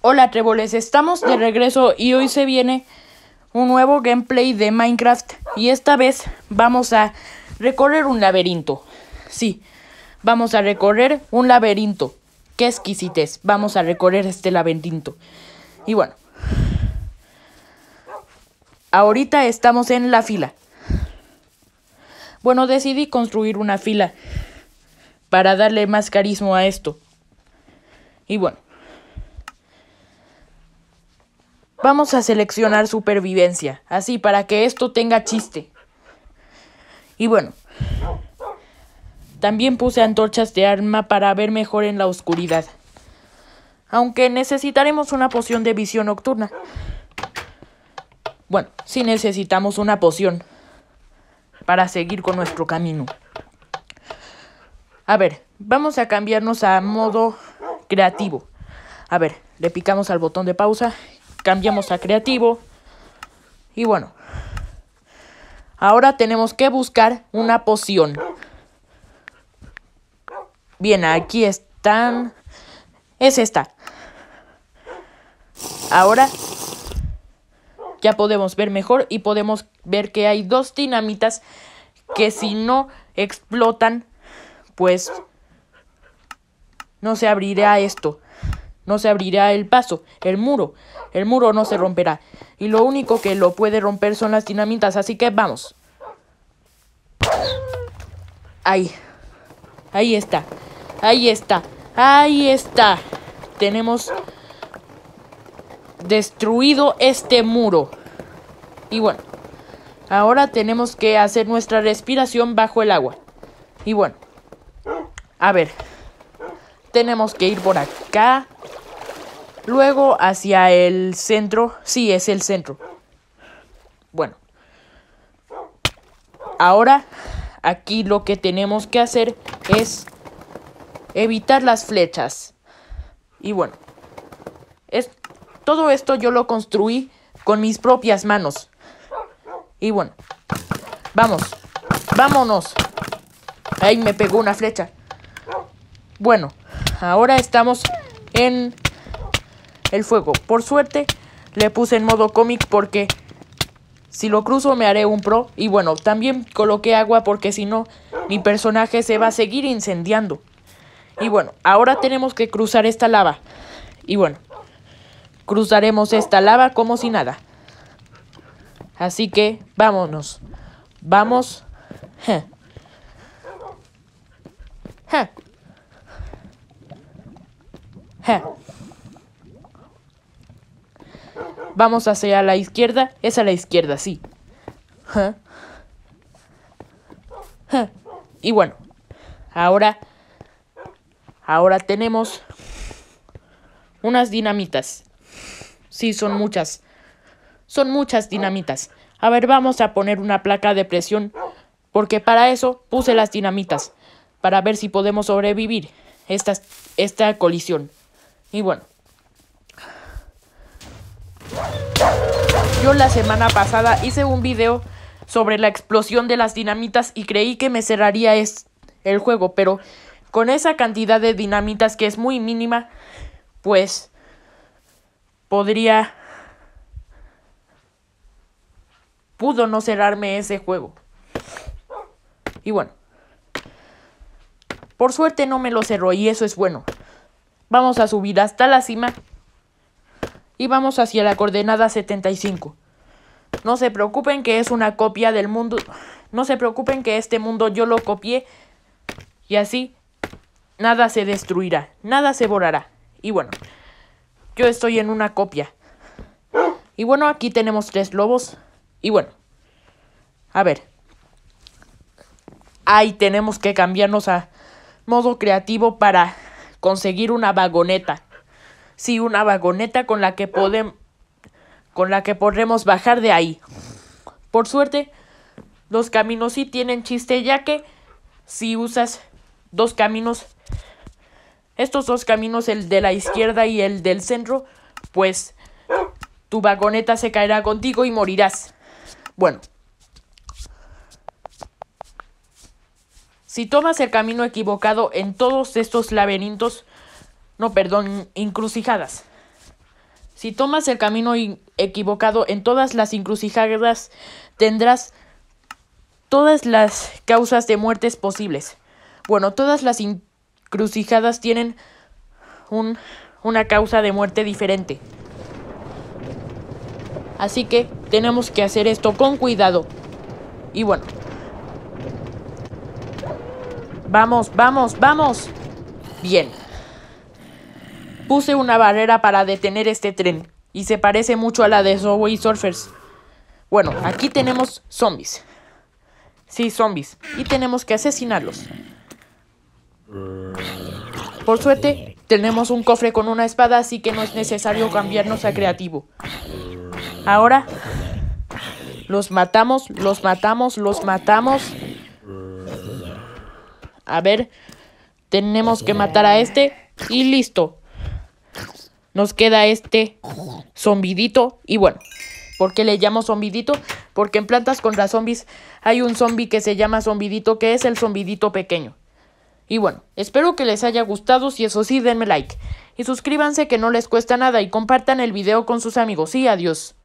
Hola treboles, estamos de regreso y hoy se viene un nuevo gameplay de Minecraft y esta vez vamos a recorrer un laberinto. Sí, vamos a recorrer un laberinto. Qué exquisitez, vamos a recorrer este laberinto. Y bueno, ahorita estamos en la fila. Bueno, decidí construir una fila para darle más carisma a esto. Y bueno, Vamos a seleccionar supervivencia, así para que esto tenga chiste. Y bueno, también puse antorchas de arma para ver mejor en la oscuridad. Aunque necesitaremos una poción de visión nocturna. Bueno, sí necesitamos una poción para seguir con nuestro camino. A ver, vamos a cambiarnos a modo creativo. A ver, le picamos al botón de pausa cambiamos a creativo. Y bueno, ahora tenemos que buscar una poción. Bien, aquí están. Es esta. Ahora ya podemos ver mejor y podemos ver que hay dos dinamitas que si no explotan, pues no se abrirá esto no se abrirá el paso, el muro, el muro no se romperá. Y lo único que lo puede romper son las dinamitas, así que vamos. Ahí, ahí está, ahí está, ahí está. Tenemos destruido este muro. Y bueno, ahora tenemos que hacer nuestra respiración bajo el agua. Y bueno, a ver, tenemos que ir por acá. Luego hacia el centro. Sí, es el centro. Bueno. Ahora, aquí lo que tenemos que hacer es evitar las flechas. Y bueno. Es, todo esto yo lo construí con mis propias manos. Y bueno. Vamos. Vámonos. Ahí me pegó una flecha. Bueno, ahora estamos en el fuego. Por suerte, le puse en modo cómic porque si lo cruzo me haré un pro. Y bueno, también coloqué agua porque si no, mi personaje se va a seguir incendiando. Y bueno, ahora tenemos que cruzar esta lava. Y bueno, cruzaremos esta lava como si nada. Así que vámonos. Vamos. Ja. Ja. Vamos hacia la izquierda. Es a la izquierda, sí. Y bueno, ahora... Ahora tenemos unas dinamitas. Sí, son muchas. Son muchas dinamitas. A ver, vamos a poner una placa de presión porque para eso puse las dinamitas, para ver si podemos sobrevivir esta, esta colisión. Y bueno, Yo la semana pasada hice un video sobre la explosión de las dinamitas y creí que me cerraría el juego, pero con esa cantidad de dinamitas que es muy mínima, pues podría pudo no cerrarme ese juego. Y bueno, por suerte no me lo cerró y eso es bueno. Vamos a subir hasta la cima y vamos hacia la coordenada 75. No se preocupen que es una copia del mundo. No se preocupen que este mundo yo lo copié. Y así nada se destruirá, nada se borrará. Y bueno, yo estoy en una copia. Y bueno, aquí tenemos tres lobos. Y bueno, a ver. Ahí tenemos que cambiarnos a modo creativo para conseguir una vagoneta sí, una vagoneta con la que podemos con la que podremos bajar de ahí. Por suerte, los caminos sí tienen chiste ya que si usas dos caminos, estos dos caminos, el de la izquierda y el del centro, pues tu vagoneta se caerá contigo y morirás. Bueno. Si tomas el camino equivocado en todos estos laberintos, no, perdón, encrucijadas. Si tomas el camino equivocado en todas las encrucijadas, tendrás todas las causas de muertes posibles. Bueno, todas las encrucijadas tienen un, una causa de muerte diferente. Así que tenemos que hacer esto con cuidado. Y bueno. Vamos, vamos, vamos. Bien. Puse una barrera para detener este tren y se parece mucho a la de Subway Surfers. Bueno, aquí tenemos zombies. Sí, zombies. Y tenemos que asesinarlos. Por suerte, tenemos un cofre con una espada, así que no es necesario cambiarnos a creativo. Ahora, los matamos, los matamos, los matamos. A ver, tenemos que matar a este y listo. Nos queda este zombidito. Y bueno, ¿por qué le llamo zombidito? Porque en Plantas contra Zombies hay un zombi que se llama zombidito, que es el zombidito pequeño. Y bueno, espero que les haya gustado, si eso sí, denme like. Y suscríbanse que no les cuesta nada y compartan el video con sus amigos. Y adiós.